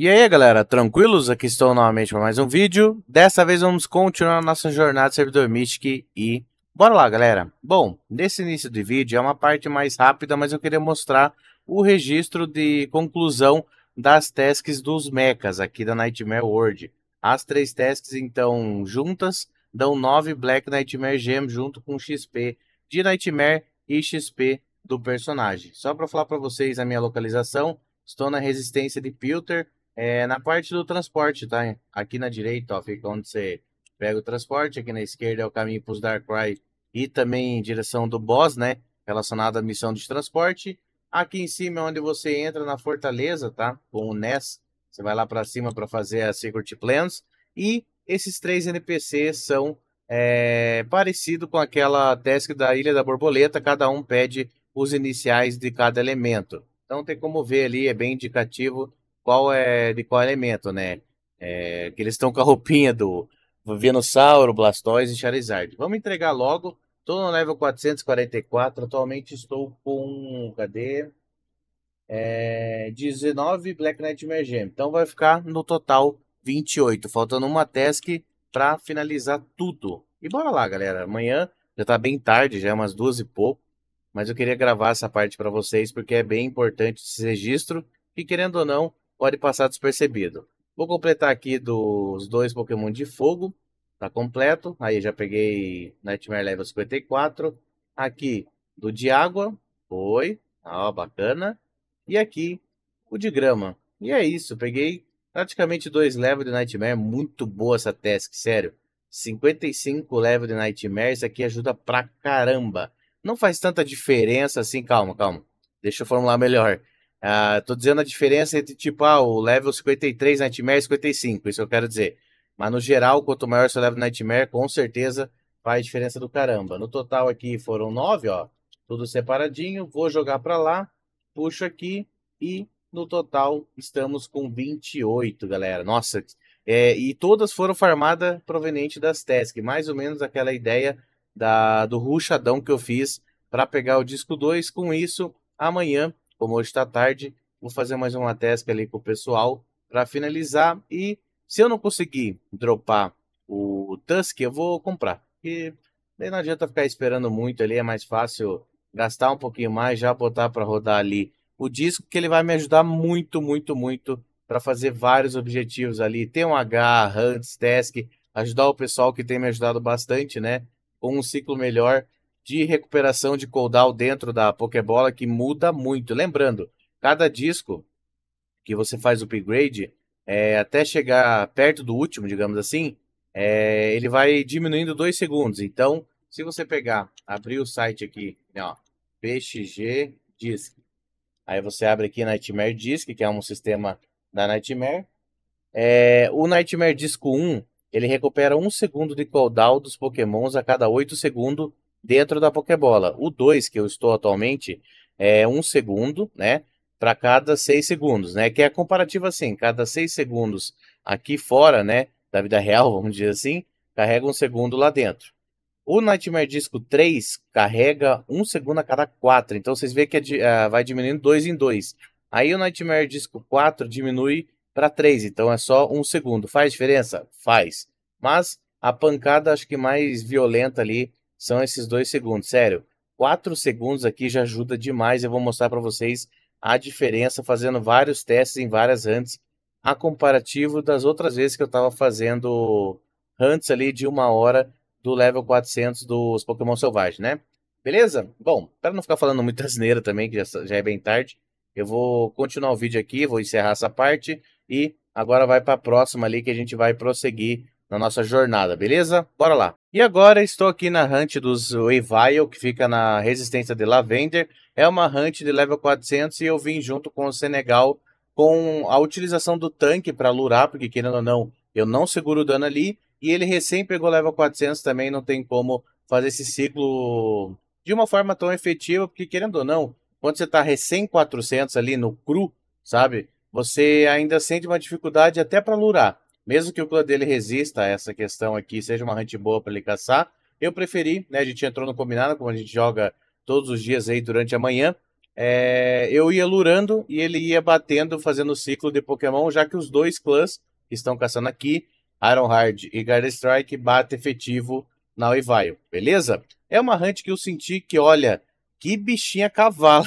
E aí galera, tranquilos? Aqui estou novamente para mais um vídeo. Dessa vez vamos continuar nossa jornada de servidor Mythic e bora lá galera. Bom, nesse início de vídeo é uma parte mais rápida, mas eu queria mostrar o registro de conclusão das tasks dos mechas aqui da Nightmare World. As três tasks então juntas dão 9 Black Nightmare Gems junto com XP de Nightmare e XP do personagem. Só para falar para vocês a minha localização, estou na resistência de Pilter, é, na parte do transporte, tá? Aqui na direita, ó, fica onde você pega o transporte. Aqui na esquerda é o caminho para os Darkrai e também em direção do boss, né? Relacionado à missão de transporte. Aqui em cima é onde você entra na fortaleza, tá? Com o NES. Você vai lá para cima para fazer a Secret Plans. E esses três NPCs são é, parecido com aquela task da Ilha da Borboleta. Cada um pede os iniciais de cada elemento. Então tem como ver ali, é bem indicativo qual é de qual elemento, né? É, que eles estão com a roupinha do Venossauro, Blastoise e Charizard. Vamos entregar logo. Estou no level 444. Atualmente estou com. Cadê? É, 19 Black Nightmare Gem. Então vai ficar no total 28. Faltando uma task para finalizar tudo. E bora lá, galera. Amanhã já tá bem tarde, já é umas duas e pouco. Mas eu queria gravar essa parte para vocês porque é bem importante esse registro. E querendo ou não, pode passar despercebido. Vou completar aqui dos dois Pokémon de fogo. Tá completo. Aí já peguei Nightmare level 54. Aqui do de água. Foi. Tá, ó, bacana. E aqui o de grama. E é isso. Peguei praticamente dois levels de Nightmare. É muito boa essa task, sério. 55 levels de Nightmare. Isso aqui ajuda pra caramba. Não faz tanta diferença assim. Calma, calma. Deixa eu formular melhor. Uh, tô dizendo a diferença entre, tipo, ah, o level 53 Nightmare e 55, isso eu quero dizer. Mas no geral, quanto maior seu level Nightmare, com certeza faz diferença do caramba. No total aqui foram 9, ó, tudo separadinho. Vou jogar para lá, puxo aqui e no total estamos com 28, galera. Nossa, é, e todas foram farmadas proveniente das tasks, mais ou menos aquela ideia da, do ruchadão que eu fiz para pegar o disco 2. Com isso, amanhã como hoje está tarde, vou fazer mais uma testa ali pro pessoal para finalizar. E se eu não conseguir dropar o Tusk, eu vou comprar. Porque daí não adianta ficar esperando muito ali, é mais fácil gastar um pouquinho mais, já botar para rodar ali o disco, que ele vai me ajudar muito, muito, muito para fazer vários objetivos ali. Tem um H, Hunts, Task, ajudar o pessoal que tem me ajudado bastante, né? Com um ciclo melhor de recuperação de cooldown dentro da Pokébola que muda muito. Lembrando, cada disco que você faz o upgrade, é, até chegar perto do último, digamos assim, é, ele vai diminuindo 2 segundos. Então, se você pegar, abrir o site aqui, né, ó, PXG Disc. Aí você abre aqui Nightmare Disc, que é um sistema da Nightmare. É, o Nightmare Disco 1, ele recupera 1 um segundo de cooldown dos pokémons a cada 8 segundos dentro da Pokébola. O 2 que eu estou atualmente é um segundo, né? Para cada seis segundos, né? Que é comparativo assim: cada seis segundos aqui fora, né? Da vida real, vamos dizer assim, carrega um segundo lá dentro. O Nightmare Disco 3 carrega um segundo a cada quatro. Então vocês veem que é é, vai diminuindo dois em dois. Aí o Nightmare Disco 4 diminui para 3, então é só um segundo. Faz diferença? Faz. Mas a pancada acho que mais violenta ali são esses dois segundos. Sério, quatro segundos aqui já ajuda demais. Eu vou mostrar para vocês a diferença fazendo vários testes em várias hunts, a comparativo das outras vezes que eu estava fazendo hunts ali de uma hora do level 400 dos Pokémon Selvagem, né? Beleza? Bom, para não ficar falando muita asneira também, que já, já é bem tarde, eu vou continuar o vídeo aqui, vou encerrar essa parte e agora vai para a próxima ali que a gente vai prosseguir na nossa jornada, beleza? Bora lá! E agora estou aqui na Hunt dos Evile, que fica na Resistência de Lavender. É uma Hunt de level 400 e eu vim junto com o Senegal com a utilização do tanque para lurar, porque querendo ou não, eu não seguro o dano ali. E ele recém pegou level 400 também, não tem como fazer esse ciclo de uma forma tão efetiva, porque querendo ou não, quando você está recém 400 ali no cru, sabe? Você ainda sente uma dificuldade até para lurar. Mesmo que o clã dele resista a essa questão aqui, seja uma hunt boa para ele caçar, eu preferi, né? A gente entrou no combinado, como a gente joga todos os dias aí durante a manhã. É, eu ia lurando e ele ia batendo, fazendo o ciclo de Pokémon, já que os dois clãs que estão caçando aqui, Ironhard e Guard Strike, bate efetivo na Oivaio, beleza? É uma hunt que eu senti que, olha, que bichinha cavalo.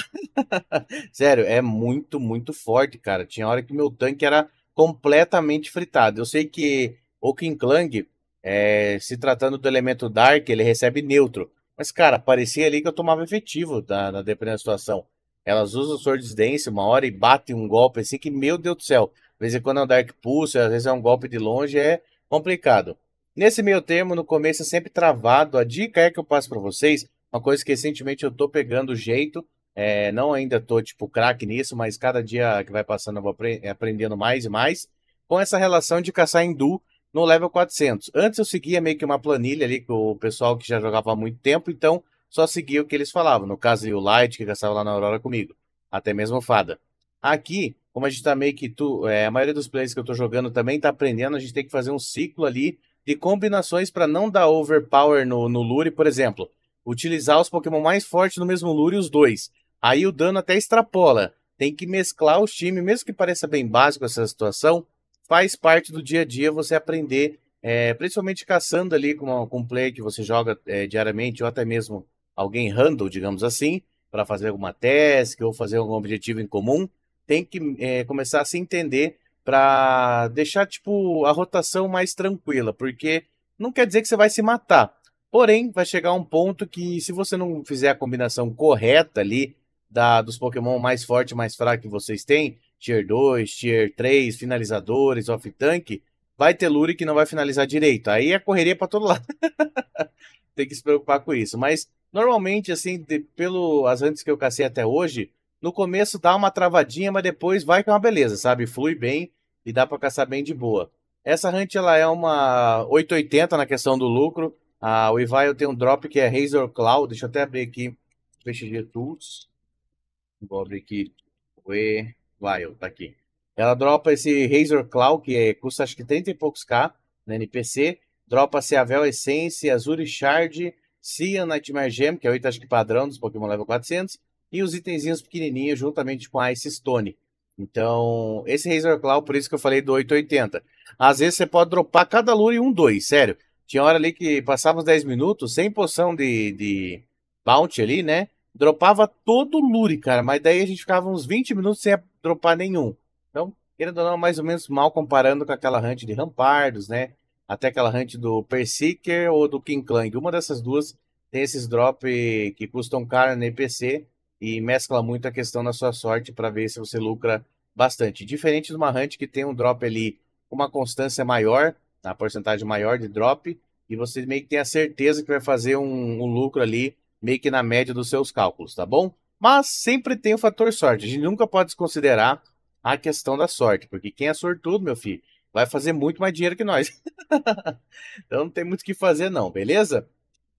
Sério, é muito, muito forte, cara. Tinha hora que meu tanque era completamente fritado. Eu sei que o King Klang, é, se tratando do elemento Dark, ele recebe neutro. Mas, cara, parecia ali que eu tomava efetivo, tá, na, dependendo da situação. Elas usam o Swords Dance uma hora e batem um golpe assim que, meu Deus do céu. De vez em quando é um Dark Pulse, às vezes é um golpe de longe, é complicado. Nesse meio termo, no começo é sempre travado. A dica é que eu passo para vocês, uma coisa que recentemente eu tô pegando o jeito, é, não ainda tô, tipo, craque nisso, mas cada dia que vai passando eu vou é, aprendendo mais e mais com essa relação de caçar hindu no level 400. Antes eu seguia meio que uma planilha ali com o pessoal que já jogava há muito tempo, então só seguia o que eles falavam. No caso, o Light, que caçava lá na Aurora comigo, até mesmo o Fada. Aqui, como a gente tá meio que tu, é, a maioria dos players que eu tô jogando também tá aprendendo, a gente tem que fazer um ciclo ali de combinações para não dar overpower no, no Lure, por exemplo. Utilizar os Pokémon mais fortes no mesmo Lure, os dois. Aí o dano até extrapola. Tem que mesclar os times, mesmo que pareça bem básico essa situação, faz parte do dia a dia você aprender, é, principalmente caçando ali com, um play que você joga é, diariamente, ou até mesmo alguém handle, digamos assim, para fazer alguma task ou fazer algum objetivo em comum, tem que é, começar a se entender para deixar tipo a rotação mais tranquila, porque não quer dizer que você vai se matar. Porém, vai chegar um ponto que se você não fizer a combinação correta ali da, dos Pokémon mais forte e mais fraco que vocês têm, Tier 2, Tier 3, finalizadores, off-tank, vai ter Lure que não vai finalizar direito. Aí é correria para todo lado. Tem que se preocupar com isso. Mas normalmente, assim, de, pelo as antes que eu cacei até hoje, no começo dá uma travadinha, mas depois vai que é uma beleza, sabe? Flui bem e dá para caçar bem de boa. Essa hunt ela é uma 880 na questão do lucro. Ah, o eu tem um drop que é Razor Cloud. Deixa eu até abrir aqui. de Tools. Vou abrir aqui. E Vile, tá aqui. Ela dropa esse Razor Claw, que é, custa acho que 30 e poucos K na NPC. Dropa Seavel Essence, Azure Shard, Cia Nightmare Gem, que é o acho que padrão dos Pokémon level 400. E os itenzinhos pequenininhos juntamente com a Ice Stone. Então, esse Razor Claw, por isso que eu falei do 880. Às vezes você pode dropar cada lure um 2, sério. Tinha hora ali que passava uns 10 minutos sem poção de, de bounty ali, né? Dropava todo o lure, cara, mas daí a gente ficava uns 20 minutos sem dropar nenhum. Então, querendo ou não, mais ou menos mal comparando com aquela hunt de Rampardos, né? Até aquela hunt do Perseeker ou do King Klang. Uma dessas duas tem esses drop que custam caro no NPC e mescla muito a questão da sua sorte para ver se você lucra bastante. Diferente de uma hunt que tem um drop ali com uma constância maior, na porcentagem maior de drop, e você meio que tem a certeza que vai fazer um, um lucro ali meio que na média dos seus cálculos, tá bom? Mas sempre tem o fator sorte. A gente nunca pode desconsiderar a questão da sorte, porque quem é sortudo, meu filho, vai fazer muito mais dinheiro que nós. então não tem muito o que fazer, não, beleza?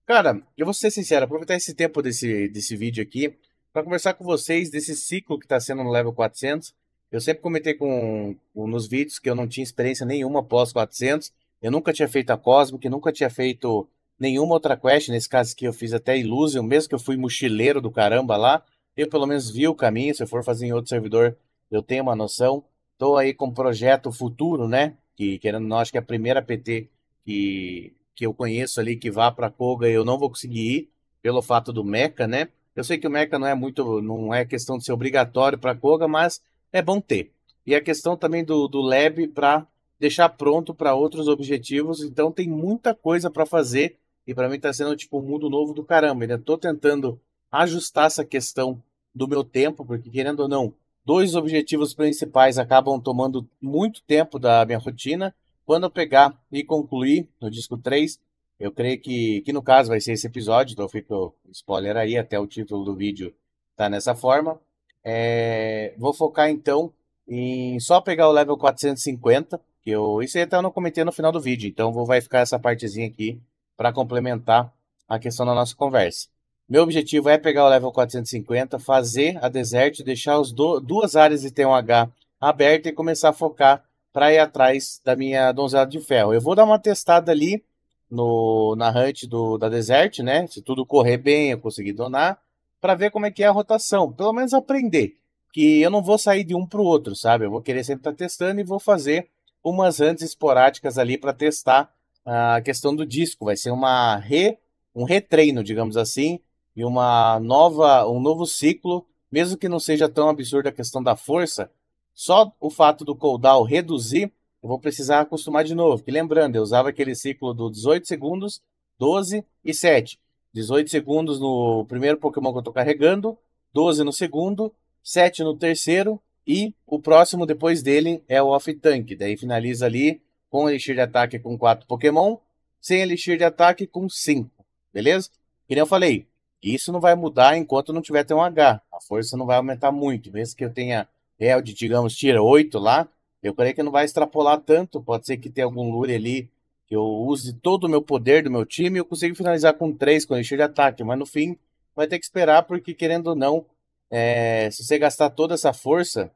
Cara, eu vou ser sincero, aproveitar esse tempo desse, desse vídeo aqui para conversar com vocês desse ciclo que está sendo no level 400. Eu sempre comentei com, com, nos vídeos que eu não tinha experiência nenhuma pós 400. Eu nunca tinha feito a Cosmic, nunca tinha feito nenhuma outra quest, nesse caso que eu fiz até Illusion, mesmo que eu fui mochileiro do caramba lá, eu pelo menos vi o caminho, se eu for fazer em outro servidor, eu tenho uma noção. Tô aí com um projeto futuro, né? Que querendo nós acho que é a primeira PT que, que eu conheço ali que vá para Koga, eu não vou conseguir ir pelo fato do Mecha, né? Eu sei que o Mecha não é muito, não é questão de ser obrigatório para Koga, mas é bom ter. E a questão também do, do Lab para deixar pronto para outros objetivos, então tem muita coisa para fazer e para mim tá sendo tipo um mundo novo do caramba. Ainda tô tentando ajustar essa questão do meu tempo, porque querendo ou não, dois objetivos principais acabam tomando muito tempo da minha rotina. Quando eu pegar e concluir no disco 3, eu creio que, que no caso vai ser esse episódio, então fica o spoiler aí, até o título do vídeo tá nessa forma. É, vou focar então em só pegar o level 450, que eu, isso aí até eu não comentei no final do vídeo, então vou, vai ficar essa partezinha aqui para complementar a questão da nossa conversa. Meu objetivo é pegar o level 450, fazer a desert, deixar as duas áreas de T1H aberta e começar a focar para ir atrás da minha donzela de ferro. Eu vou dar uma testada ali no, na hunt do, da desert, né? Se tudo correr bem, eu conseguir donar, para ver como é que é a rotação. Pelo menos aprender que eu não vou sair de um para o outro, sabe? Eu vou querer sempre estar tá testando e vou fazer umas hunts esporádicas ali para testar a questão do disco, vai ser uma re, um retreino, digamos assim, e uma nova, um novo ciclo, mesmo que não seja tão absurda a questão da força, só o fato do cooldown reduzir, eu vou precisar acostumar de novo. Que lembrando, eu usava aquele ciclo do 18 segundos, 12 e 7. 18 segundos no primeiro Pokémon que eu estou carregando, 12 no segundo, 7 no terceiro e o próximo depois dele é o off-tank. Daí finaliza ali com elixir de ataque com 4 Pokémon, sem elixir de ataque com 5, beleza? Que nem eu falei, isso não vai mudar enquanto não tiver até um H. A força não vai aumentar muito, mesmo que eu tenha Held, digamos, tira 8 lá, eu creio que não vai extrapolar tanto, pode ser que tenha algum lure ali que eu use todo o meu poder do meu time e eu consigo finalizar com 3 com elixir de ataque, mas no fim vai ter que esperar porque querendo ou não, é, se você gastar toda essa força,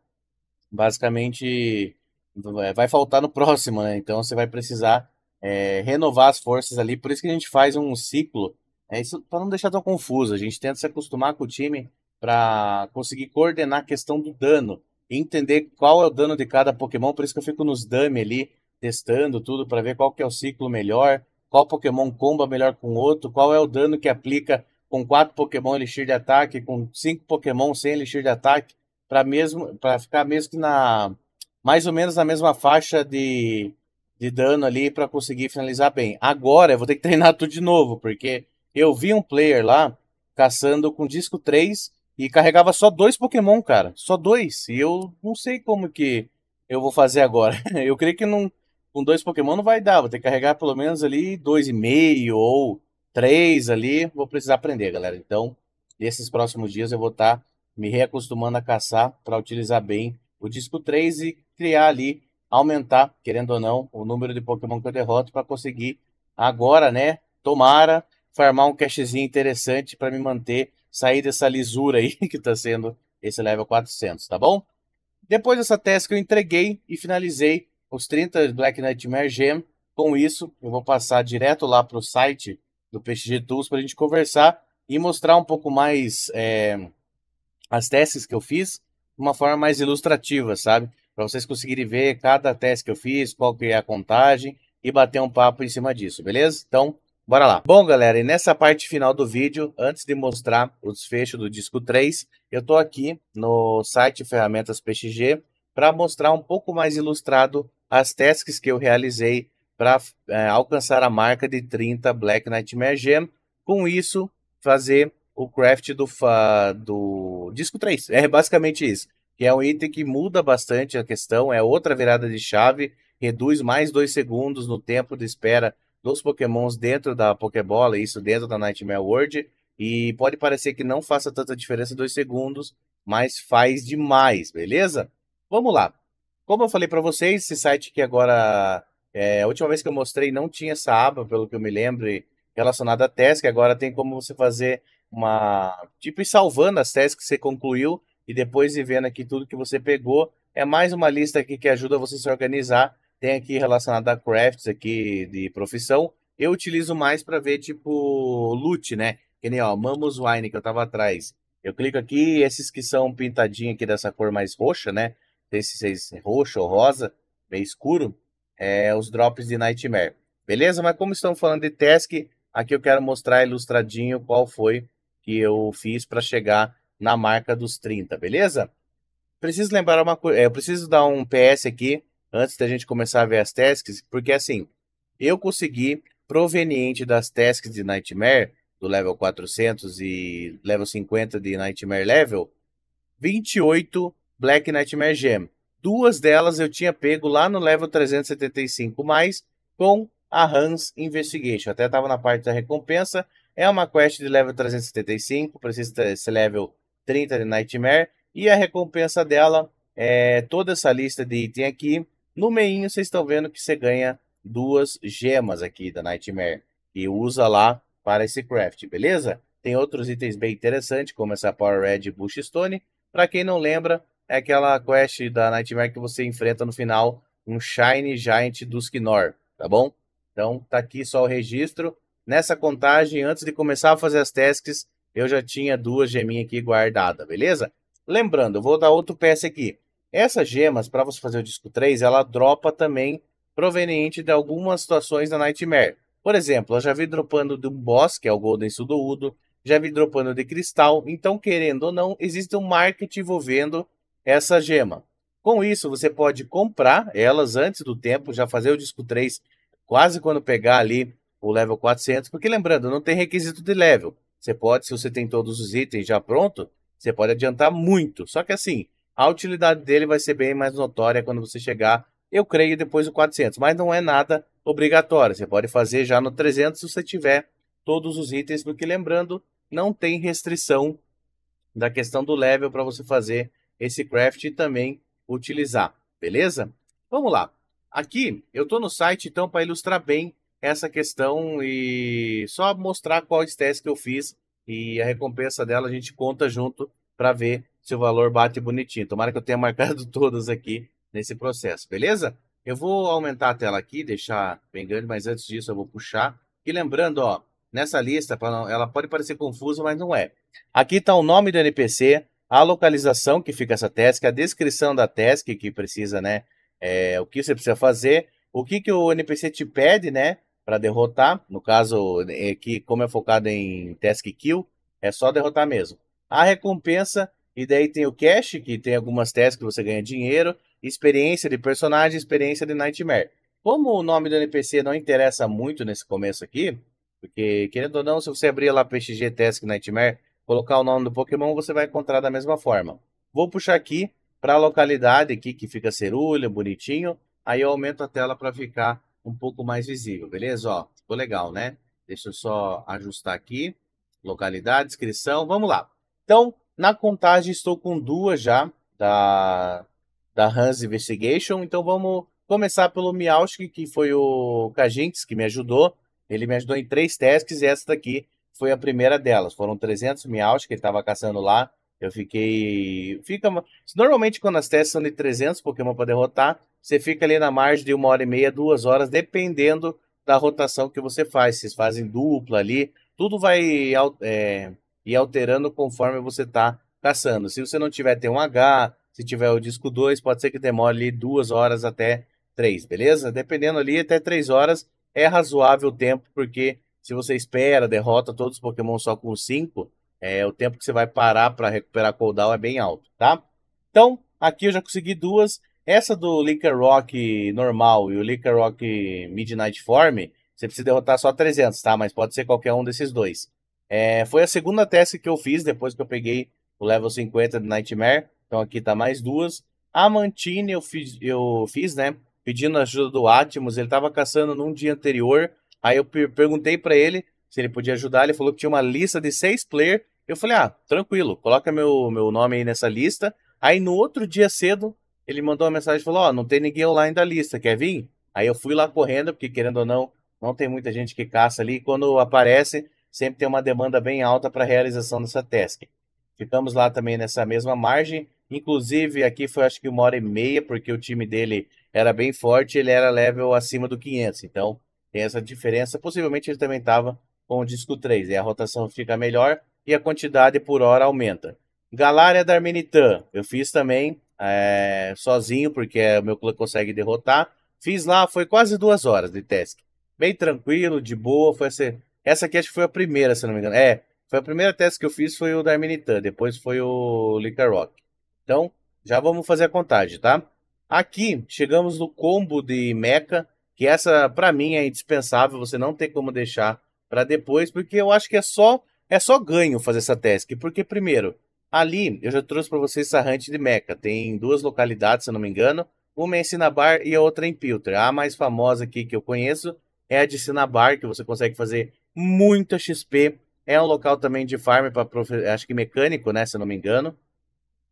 basicamente então, é, vai faltar no próximo, né? Então você vai precisar é, renovar as forças ali. Por isso que a gente faz um ciclo, é, isso para não deixar tão confuso. A gente tenta se acostumar com o time para conseguir coordenar a questão do dano entender qual é o dano de cada Pokémon. Por isso que eu fico nos dummy ali, testando tudo para ver qual que é o ciclo melhor, qual Pokémon comba melhor com outro, qual é o dano que aplica com quatro Pokémon elixir de ataque, com cinco Pokémon sem elixir de ataque, para mesmo para ficar mesmo que na mais ou menos na mesma faixa de, de dano ali para conseguir finalizar bem. Agora eu vou ter que treinar tudo de novo, porque eu vi um player lá caçando com disco 3 e carregava só dois Pokémon, cara. Só dois. E eu não sei como que eu vou fazer agora. Eu creio que não, com dois Pokémon não vai dar. Vou ter que carregar pelo menos ali dois e meio ou três ali. Vou precisar aprender, galera. Então, nesses próximos dias eu vou estar tá me reacostumando a caçar para utilizar bem o disco 3 e criar ali, aumentar, querendo ou não, o número de Pokémon que eu derroto para conseguir agora, né? Tomara farmar um cachezinho interessante para me manter, sair dessa lisura aí que está sendo esse level 400, tá bom? Depois dessa que eu entreguei e finalizei os 30 Black Nightmare Gem. Com isso, eu vou passar direto lá para o site do PXG Tools para a gente conversar e mostrar um pouco mais é, as testes que eu fiz de uma forma mais ilustrativa, sabe? para vocês conseguirem ver cada teste que eu fiz, qual que é a contagem e bater um papo em cima disso, beleza? Então, bora lá. Bom, galera, e nessa parte final do vídeo, antes de mostrar o desfecho do disco 3, eu estou aqui no site Ferramentas PXG para mostrar um pouco mais ilustrado as testes que eu realizei para é, alcançar a marca de 30 Black Nightmare Gem. Com isso, fazer o craft do, do disco 3. É basicamente isso que é um item que muda bastante a questão, é outra virada de chave, reduz mais dois segundos no tempo de espera dos pokémons dentro da Pokébola, isso dentro da Nightmare World, e pode parecer que não faça tanta diferença dois segundos, mas faz demais, beleza? Vamos lá. Como eu falei para vocês, esse site que agora, é, a última vez que eu mostrei, não tinha essa aba, pelo que eu me lembro, relacionada a que agora tem como você fazer uma, tipo, ir salvando as testes que você concluiu e depois ir vendo aqui tudo que você pegou. É mais uma lista aqui que ajuda você a se organizar. Tem aqui relacionado a crafts aqui de profissão. Eu utilizo mais para ver tipo loot, né? Que nem ó, Mamos Wine que eu tava atrás. Eu clico aqui, esses que são pintadinhos aqui dessa cor mais roxa, né? esse roxo ou rosa, bem escuro, é os drops de Nightmare. Beleza? Mas como estão falando de task, aqui eu quero mostrar ilustradinho qual foi que eu fiz para chegar na marca dos 30, beleza? Preciso lembrar uma coisa, é, eu preciso dar um PS aqui antes da gente começar a ver as tasks, porque assim, eu consegui proveniente das tasks de Nightmare, do level 400 e level 50 de Nightmare Level, 28 Black Nightmare Gem. Duas delas eu tinha pego lá no level 375 mais com a Hans Investigation. Até estava na parte da recompensa. É uma quest de level 375, precisa ser level 30 de Nightmare. E a recompensa dela é toda essa lista de item aqui. No meinho, vocês estão vendo que você ganha duas gemas aqui da Nightmare. E usa lá para esse craft, beleza? Tem outros itens bem interessantes, como essa Power Red Bush Stone. Para quem não lembra, é aquela quest da Nightmare que você enfrenta no final um shiny Giant Knorr, tá bom? Então tá aqui só o registro. Nessa contagem, antes de começar a fazer as tasks, eu já tinha duas geminhas aqui guardada, beleza? Lembrando, eu vou dar outro PS aqui. Essas gemas, para você fazer o disco 3, ela dropa também proveniente de algumas situações da Nightmare. Por exemplo, eu já vi dropando de um boss, que é o Golden Sudoudo, já vi dropando de cristal, então querendo ou não, existe um marketing envolvendo essa gema. Com isso, você pode comprar elas antes do tempo, já fazer o disco 3 quase quando pegar ali o level 400, porque lembrando, não tem requisito de level. Você pode, se você tem todos os itens já pronto, você pode adiantar muito. Só que assim, a utilidade dele vai ser bem mais notória quando você chegar, eu creio, depois do 400. Mas não é nada obrigatório. Você pode fazer já no 300 se você tiver todos os itens, porque lembrando, não tem restrição da questão do level para você fazer esse craft e também utilizar, beleza? Vamos lá. Aqui eu estou no site então para ilustrar bem essa questão e só mostrar quais testes que eu fiz e a recompensa dela a gente conta junto para ver se o valor bate bonitinho. Tomara que eu tenha marcado todas aqui nesse processo, beleza? Eu vou aumentar a tela aqui, deixar bem grande, mas antes disso eu vou puxar. E lembrando, ó, nessa lista, ela pode parecer confusa, mas não é. Aqui está o nome do NPC, a localização que fica essa task, a descrição da task que precisa, né? É, o que você precisa fazer, o que, que o NPC te pede, né? para derrotar. No caso, é que como é focado em task kill, é só derrotar mesmo. A recompensa, e daí tem o cash, que tem algumas tasks que você ganha dinheiro, experiência de personagem, experiência de Nightmare. Como o nome do NPC não interessa muito nesse começo aqui, porque querendo ou não, se você abrir lá PXG Task Nightmare, colocar o nome do Pokémon, você vai encontrar da mesma forma. Vou puxar aqui para a localidade aqui que fica cerulha, bonitinho. Aí eu aumento a tela para ficar um pouco mais visível, beleza? Ó, ficou legal, né? Deixa eu só ajustar aqui. Localidade, descrição, vamos lá. Então, na contagem estou com duas já da, da Hans Investigation, então vamos começar pelo Miauski, que foi o Kajinks que me ajudou. Ele me ajudou em três testes e essa daqui foi a primeira delas. Foram 300 Miauski que ele estava caçando lá. Eu fiquei... Fica... Normalmente quando as testes são de 300 Pokémon para derrotar, você fica ali na margem de uma hora e meia, duas horas, dependendo da rotação que você faz. Vocês fazem dupla ali, tudo vai é, ir alterando conforme você está caçando. Se você não tiver T1H, se tiver o disco 2, pode ser que demore ali duas horas até três, beleza? Dependendo ali, até três horas é razoável o tempo, porque se você espera, derrota todos os Pokémon só com cinco, é, o tempo que você vai parar para recuperar cooldown é bem alto, tá? Então, aqui eu já consegui duas. Essa do Licker Rock normal e o Licker Rock Midnight Form, você precisa derrotar só 300, tá? Mas pode ser qualquer um desses dois. É, foi a segunda task que eu fiz depois que eu peguei o level 50 do Nightmare. Então aqui tá mais duas. A Mantine eu fiz, eu fiz né? Pedindo ajuda do Atmos. Ele tava caçando num dia anterior. Aí eu perguntei para ele se ele podia ajudar. Ele falou que tinha uma lista de seis players. Eu falei, ah, tranquilo, coloca meu, meu nome aí nessa lista. Aí no outro dia cedo, ele mandou uma mensagem e falou: Ó, oh, não tem ninguém online da lista, quer vir? Aí eu fui lá correndo, porque querendo ou não, não tem muita gente que caça ali. E quando aparece, sempre tem uma demanda bem alta para realização dessa task. Ficamos lá também nessa mesma margem. Inclusive, aqui foi acho que uma hora e meia, porque o time dele era bem forte, ele era level acima do 500. Então, tem essa diferença. Possivelmente ele também estava com o disco 3. E a rotação fica melhor e a quantidade por hora aumenta. Galária da Armenitan, eu fiz também é, sozinho, porque é, o meu clã consegue derrotar. Fiz lá, foi quase duas horas de teste. Bem tranquilo, de boa. Foi essa, essa aqui acho que foi a primeira, se não me engano. É, foi a primeira teste que eu fiz, foi o da Arminitan, depois foi o Liquor Rock. Então, já vamos fazer a contagem, tá? Aqui, chegamos no combo de Mecha, que essa, para mim, é indispensável, você não tem como deixar para depois, porque eu acho que é só é só ganho fazer essa task, porque primeiro, Ali, eu já trouxe para vocês Sarrante de Meca. Tem duas localidades, se não me engano. Uma é em Sinabar e a outra é em Piltra. A mais famosa aqui que eu conheço é a de Sinabar, que você consegue fazer muita XP. É um local também de farm para acho que mecânico, né, se não me engano,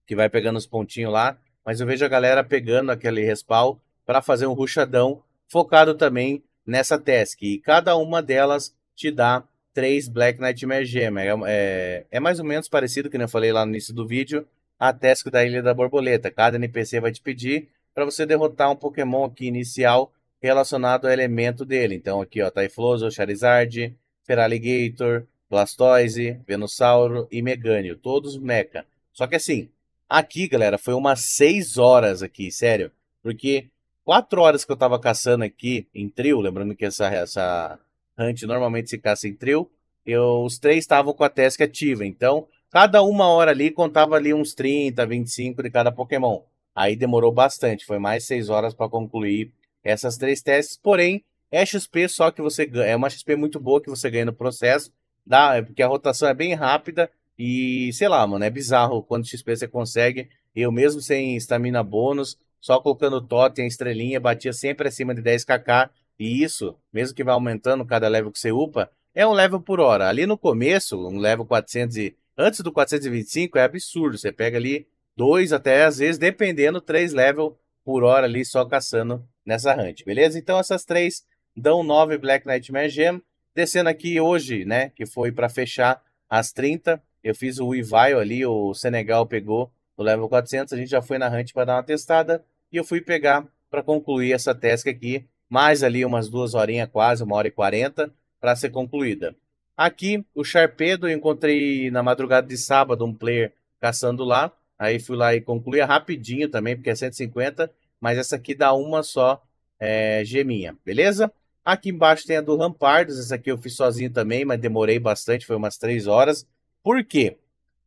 que vai pegando os pontinhos lá. Mas eu vejo a galera pegando aquele respawn para fazer um ruchadão focado também nessa task. E cada uma delas te dá 3 Black Nightmare Gema. É, é, é, mais ou menos parecido, que eu falei lá no início do vídeo, a Tesco da Ilha da Borboleta. Cada NPC vai te pedir para você derrotar um Pokémon aqui inicial relacionado ao elemento dele. Então aqui, ó, Taifloso, Charizard, Feraligator, Blastoise, Venusauro e Meganio. Todos mecha. Só que assim, aqui, galera, foi umas 6 horas aqui, sério. Porque 4 horas que eu tava caçando aqui em trio, lembrando que essa, essa Hunt normalmente se caça em trio. Eu, os três estavam com a task ativa, então cada uma hora ali contava ali uns 30, 25 de cada Pokémon. Aí demorou bastante, foi mais 6 horas para concluir essas três testes, porém é XP só que você ganha, é uma XP muito boa que você ganha no processo, dá, é porque a rotação é bem rápida e sei lá, mano, é bizarro quanto XP você consegue. Eu mesmo sem estamina bônus, só colocando totem, estrelinha, batia sempre acima de 10kk e isso, mesmo que vá aumentando cada level que você upa, é um level por hora. Ali no começo, um level 400 e... antes do 425 é absurdo. Você pega ali dois até às vezes dependendo três level por hora ali só caçando nessa hunt, beleza? Então essas três dão 9 Black Nightmare Gem. Descendo aqui hoje, né, que foi para fechar as 30, eu fiz o Ivaio ali, o Senegal pegou o level 400, a gente já foi na hunt para dar uma testada e eu fui pegar para concluir essa task aqui mais ali umas duas horinhas quase, uma hora e quarenta, para ser concluída. Aqui, o Sharpedo, eu encontrei na madrugada de sábado um player caçando lá, aí fui lá e concluí é rapidinho também, porque é 150, mas essa aqui dá uma só é, geminha, beleza? Aqui embaixo tem a do Rampardos, essa aqui eu fiz sozinho também, mas demorei bastante, foi umas 3 horas. Por quê?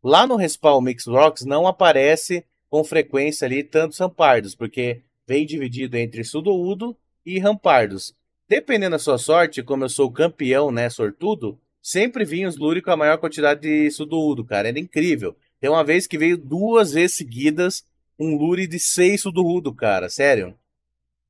Lá no Respawn Mix Rocks não aparece com frequência ali tantos Rampardos, porque vem dividido entre Sudoudo e rampardos. Dependendo da sua sorte, como eu sou campeão, né, sortudo, sempre vinha os Luri com a maior quantidade de sudouro, cara. Era incrível. Tem uma vez que veio duas vezes seguidas um Lure de seis sudouro, cara. Sério.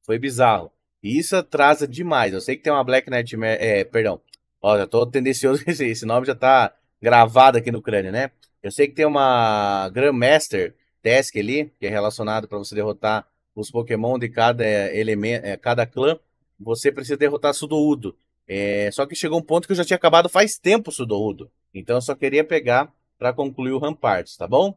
Foi bizarro. E isso atrasa demais. Eu sei que tem uma Black Nightmare. É, perdão. Ó, já tô tendencioso esse nome, já tá gravado aqui no crânio, né? Eu sei que tem uma Grandmaster Task ali, que é relacionado para você derrotar os Pokémon de cada eh, elemento, eh, cada clã, você precisa derrotar Sudoudo. É, só que chegou um ponto que eu já tinha acabado faz tempo o Sudoudo. Então eu só queria pegar para concluir o Ramparts, tá bom?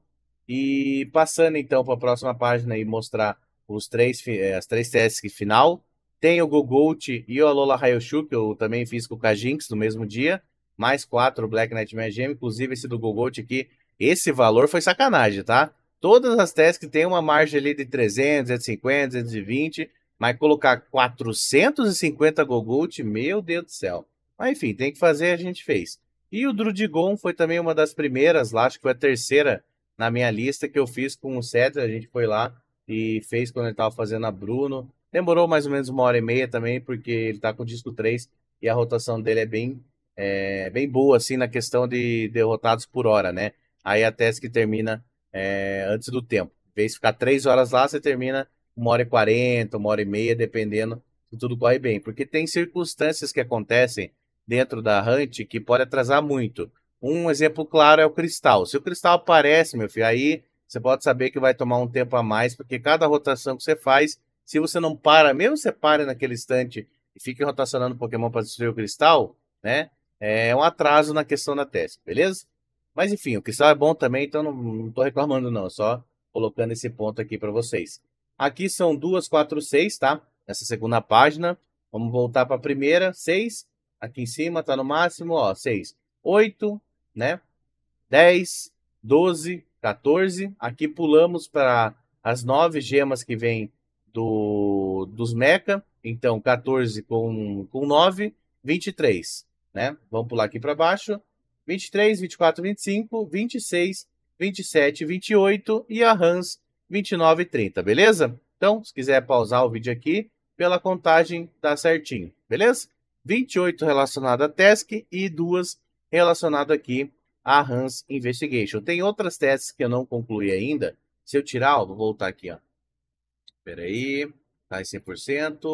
E passando então para a próxima página e mostrar os três, eh, as três teses final. Tem o Gogout e o Alola Raichu que eu também fiz com o Kajinx no mesmo dia. Mais quatro Black Knight Gem, inclusive esse do Gogout aqui. Esse valor foi sacanagem, tá? Todas as que têm uma margem ali de 300, 150, 220, mas colocar 450 Gogult, meu Deus do céu. Mas enfim, tem que fazer, a gente fez. E o Drudigon foi também uma das primeiras lá, acho que foi a terceira na minha lista que eu fiz com o Cedra, a gente foi lá e fez quando ele estava fazendo a Bruno. Demorou mais ou menos uma hora e meia também, porque ele está com o disco 3 e a rotação dele é bem, é, bem boa, assim, na questão de derrotados por hora, né? Aí a tese que termina é, antes do tempo. Em vez de ficar três horas lá, você termina uma hora e quarenta, uma hora e meia, dependendo se tudo corre bem. Porque tem circunstâncias que acontecem dentro da hunt que pode atrasar muito. Um exemplo claro é o cristal. Se o cristal aparece, meu filho, aí você pode saber que vai tomar um tempo a mais, porque cada rotação que você faz, se você não para, mesmo você pare naquele instante e fique rotacionando Pokémon para destruir o cristal, né? É um atraso na questão da teste, beleza? Mas enfim, o cristal é bom também, então não, estou reclamando não, só colocando esse ponto aqui para vocês. Aqui são duas, quatro, seis, tá? Nessa segunda página. Vamos voltar para a primeira, seis. Aqui em cima tá no máximo, ó, seis. Oito, né? Dez, doze, 14. Aqui pulamos para as nove gemas que vem do, dos meca. Então, 14 com, com 9, 23, né? Vamos pular aqui para baixo. 23, 24, 25, 26, 27, 28 e a Hans 29 e 30, beleza? Então, se quiser pausar o vídeo aqui, pela contagem tá certinho, beleza? 28 relacionado a task e duas relacionado aqui a Hans Investigation. Tem outras tasks que eu não concluí ainda. Se eu tirar, ó, vou voltar aqui, ó. Espera aí, tá em 100%.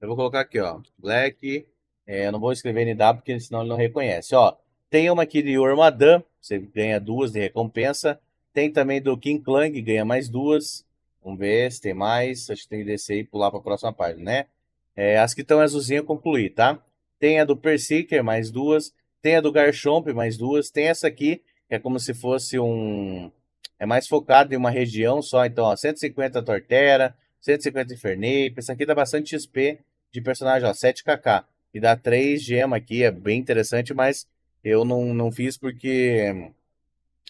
Eu vou colocar aqui, ó, black. É, eu não vou escrever NW porque senão ele não reconhece, ó. Tem uma aqui de Ormadan, você ganha duas de recompensa. Tem também do King Klang, ganha mais duas. Vamos ver se tem mais. Acho que tem que descer e pular para a próxima página, né? É, as que estão azulzinha concluir, tá? Tem a do Perseker, mais duas. Tem a do Garchomp, mais duas. Tem essa aqui, que é como se fosse um. É mais focado em uma região só. Então, ó, 150 Tortera, 150 Infernape. Essa aqui dá bastante XP de personagem, ó, 7kk. E dá 3 gemas aqui, é bem interessante, mas eu não, não fiz porque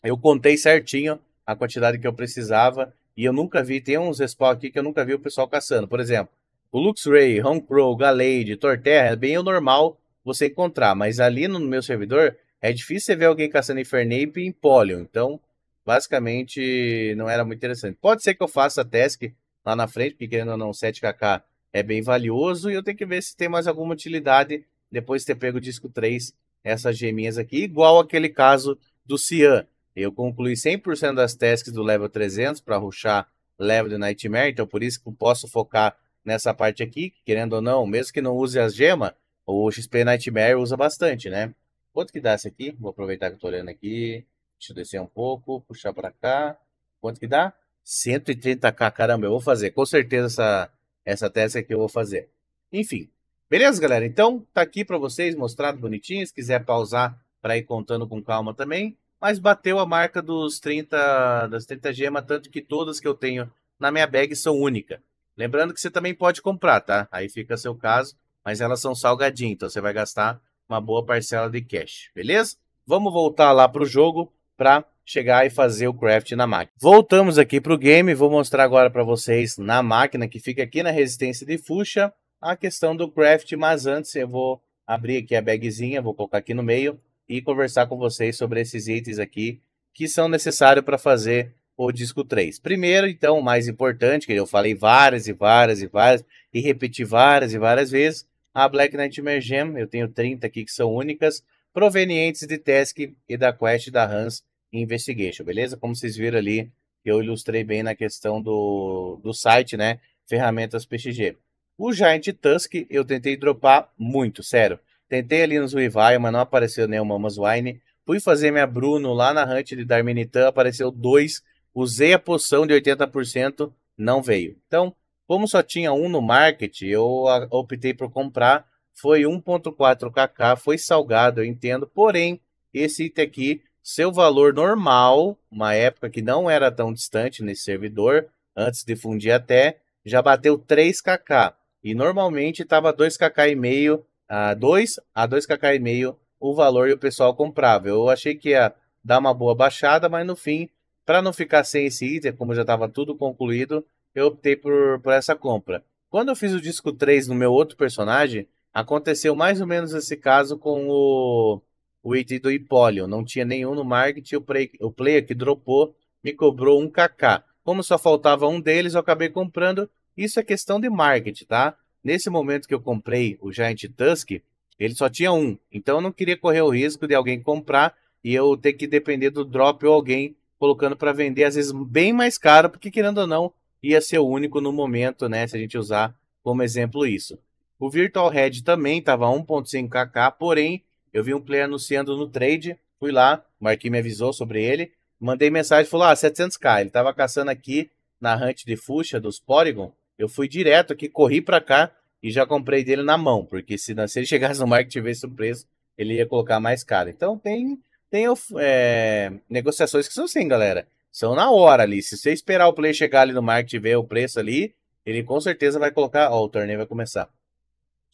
eu contei certinho a quantidade que eu precisava e eu nunca vi. Tem uns spawn aqui que eu nunca vi o pessoal caçando. Por exemplo, o Luxray, Honkrow, Galade, Torterra, é bem o normal você encontrar, mas ali no meu servidor é difícil você ver alguém caçando Infernape e Empoleon. Então, basicamente, não era muito interessante. Pode ser que eu faça a task lá na frente, porque querendo ou não, 7kk é bem valioso e eu tenho que ver se tem mais alguma utilidade depois de ter pego o disco 3 essas geminhas aqui, igual aquele caso do Cian. Eu concluí 100% das tasks do level 300 para ruxar level do Nightmare, então por isso que eu posso focar nessa parte aqui, querendo ou não, mesmo que não use as gemas, o XP Nightmare usa bastante, né? Quanto que dá esse aqui? Vou aproveitar que eu tô olhando aqui. Deixa eu descer um pouco, puxar para cá. Quanto que dá? 130k, caramba, eu vou fazer. Com certeza essa, essa tese que eu vou fazer. Enfim, Beleza, galera? Então, tá aqui para vocês mostrado bonitinho. Se quiser pausar para ir contando com calma também. Mas bateu a marca dos 30, das 30 gemas, tanto que todas que eu tenho na minha bag são única. Lembrando que você também pode comprar, tá? Aí fica seu caso, mas elas são salgadinhas, então você vai gastar uma boa parcela de cash, beleza? Vamos voltar lá para o jogo para chegar e fazer o craft na máquina. Voltamos aqui para o game, vou mostrar agora para vocês na máquina que fica aqui na resistência de Fucha a questão do craft, mas antes eu vou abrir aqui a bagzinha, vou colocar aqui no meio e conversar com vocês sobre esses itens aqui que são necessários para fazer o disco 3. Primeiro, então, o mais importante, que eu falei várias e várias e várias, e repeti várias e várias vezes, a Black Nightmare Gem, eu tenho 30 aqui que são únicas, provenientes de Task e da Quest da Hans Investigation, beleza? Como vocês viram ali, eu ilustrei bem na questão do, do site, né? Ferramentas PXG. O Giant Tusk eu tentei dropar muito, sério. Tentei ali nos Weavile, mas não apareceu Mama's Wine. Fui fazer minha Bruno lá na Hunt de Darminitan, apareceu dois. Usei a poção de 80%, não veio. Então, como só tinha um no market, eu optei por comprar. Foi 1.4kk, foi salgado, eu entendo. Porém, esse item aqui, seu valor normal, uma época que não era tão distante nesse servidor, antes de fundir até, já bateu 3kk. E normalmente estava 2 kk a 2 a 2 kk e meio o valor e o pessoal comprava. Eu achei que ia dar uma boa baixada, mas no fim, para não ficar sem esse item, como já estava tudo concluído, eu optei por, por essa compra. Quando eu fiz o disco 3 no meu outro personagem, aconteceu mais ou menos esse caso com o, o item do Hipólio. Não tinha nenhum no market, o, play, o player que dropou me cobrou um kk. Como só faltava um deles, eu acabei comprando isso é questão de marketing, tá? Nesse momento que eu comprei o Giant Tusk, ele só tinha um. Então eu não queria correr o risco de alguém comprar e eu ter que depender do drop ou alguém colocando para vender, às vezes bem mais caro, porque querendo ou não, ia ser o único no momento, né? Se a gente usar como exemplo isso. O Virtual Head também estava 1.5kk, porém eu vi um player anunciando no trade, fui lá, o Marquinhos me avisou sobre ele, mandei mensagem, falou, ah, 700k, ele estava caçando aqui na hunt de fuxa dos Porygon, eu fui direto aqui, corri para cá e já comprei dele na mão, porque se, se ele chegasse no market e tivesse o preço, ele ia colocar mais caro. Então tem, tem é, negociações que são assim, galera. São na hora ali. Se você esperar o play chegar ali no market e ver o preço ali, ele com certeza vai colocar. Ó, o torneio vai começar.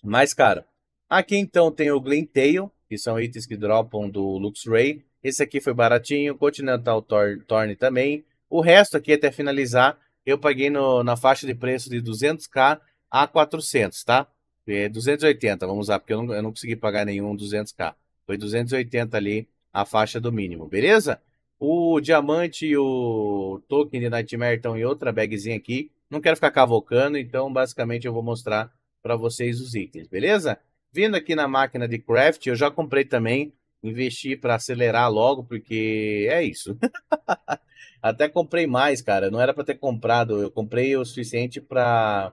Mais caro. Aqui então tem o Glintail, que são itens que dropam do Luxray. Esse aqui foi baratinho. Continental Torn Torne também. O resto aqui até finalizar eu paguei no, na faixa de preço de 200k a 400, tá? É 280, vamos lá, porque eu não, eu não consegui pagar nenhum 200k. Foi 280 ali a faixa do mínimo, beleza? O diamante e o token de Nightmare estão em outra bagzinha aqui. Não quero ficar cavocando, então basicamente eu vou mostrar para vocês os itens, beleza? Vindo aqui na máquina de craft, eu já comprei também investir para acelerar logo, porque é isso. Até comprei mais, cara. Não era para ter comprado. Eu comprei o suficiente para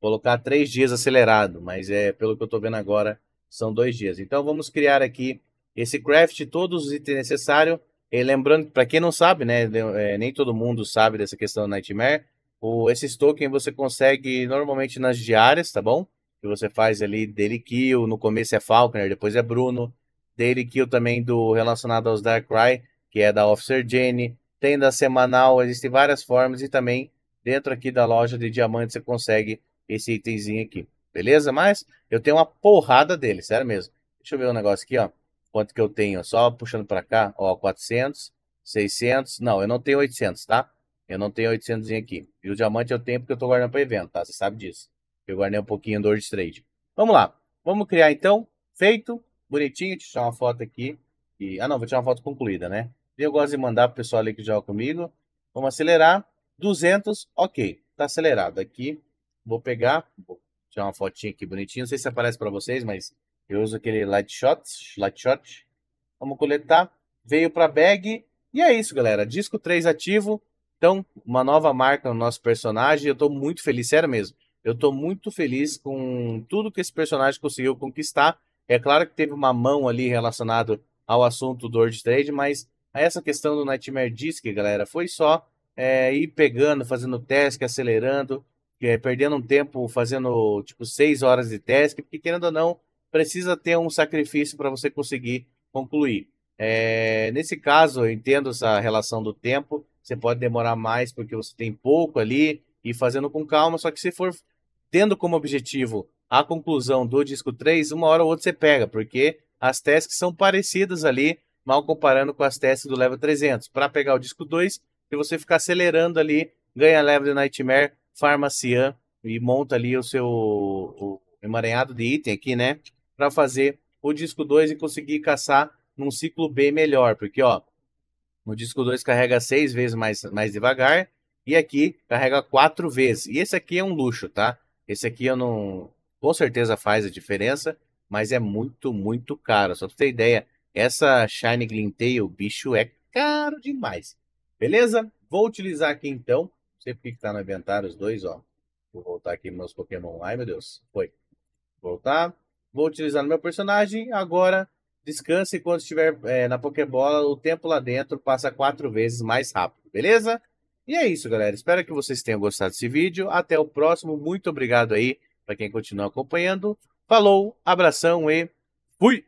colocar três dias acelerado, mas é pelo que eu estou vendo agora, são dois dias. Então vamos criar aqui esse craft, todos os itens necessários. E lembrando, para quem não sabe, né, é, nem todo mundo sabe dessa questão do Nightmare, o, esses tokens você consegue normalmente nas diárias, tá bom? Que você faz ali dele kill, no começo é Falconer, depois é Bruno, Daily Kill também do relacionado aos Darkrai, Cry, que é da Officer Jenny. Tem da semanal, existem várias formas e também dentro aqui da loja de diamantes você consegue esse itemzinho aqui. Beleza? Mas eu tenho uma porrada dele, sério mesmo. Deixa eu ver um negócio aqui, ó. Quanto que eu tenho? Só puxando para cá, ó, 400, 600. Não, eu não tenho 800, tá? Eu não tenho 800 aqui. E o diamante eu tenho porque eu tô guardando para evento, tá? Você sabe disso. Eu guardei um pouquinho do World Trade. Vamos lá. Vamos criar então. Feito bonitinho. Deixa eu tirar uma foto aqui. E, ah, não, vou tirar uma foto concluída, né? Eu gosto de mandar para o pessoal ali que joga comigo. Vamos acelerar. 200, ok. Está acelerado aqui. Vou pegar, vou tirar uma fotinha aqui bonitinha. Não sei se aparece para vocês, mas eu uso aquele light shot, light shot. Vamos coletar. Veio para bag. E é isso, galera. Disco 3 ativo. Então, uma nova marca no nosso personagem. Eu estou muito feliz, sério mesmo. Eu estou muito feliz com tudo que esse personagem conseguiu conquistar. É claro que teve uma mão ali relacionada ao assunto do World Trade, mas essa questão do Nightmare Disk, galera, foi só é, ir pegando, fazendo teste, acelerando, é, perdendo um tempo fazendo tipo seis horas de teste, porque querendo ou não, precisa ter um sacrifício para você conseguir concluir. É, nesse caso, eu entendo essa relação do tempo, você pode demorar mais porque você tem pouco ali e fazendo com calma, só que se for tendo como objetivo a conclusão do disco 3, uma hora ou outra você pega, porque as testes são parecidas ali, mal comparando com as testes do level 300. Para pegar o disco 2, se você ficar acelerando ali, ganha level de Nightmare, Farmacian e monta ali o seu o emaranhado de item aqui, né? Para fazer o disco 2 e conseguir caçar num ciclo bem melhor, porque ó, no disco 2 carrega 6 vezes mais, mais devagar e aqui carrega 4 vezes. E esse aqui é um luxo, tá? Esse aqui eu não com certeza faz a diferença, mas é muito, muito caro. Só pra ter ideia, essa shiny Glint o bicho, é caro demais. Beleza? Vou utilizar aqui então. Não sei porque que tá no inventário os dois, ó. Vou voltar aqui meus Pokémon. Ai, meu Deus. Foi. Voltar. Vou utilizar no meu personagem. Agora, descanse quando estiver é, na Pokébola, o tempo lá dentro passa quatro vezes mais rápido. Beleza? E é isso, galera. Espero que vocês tenham gostado desse vídeo. Até o próximo. Muito obrigado aí para quem continua acompanhando. Falou, abração e fui!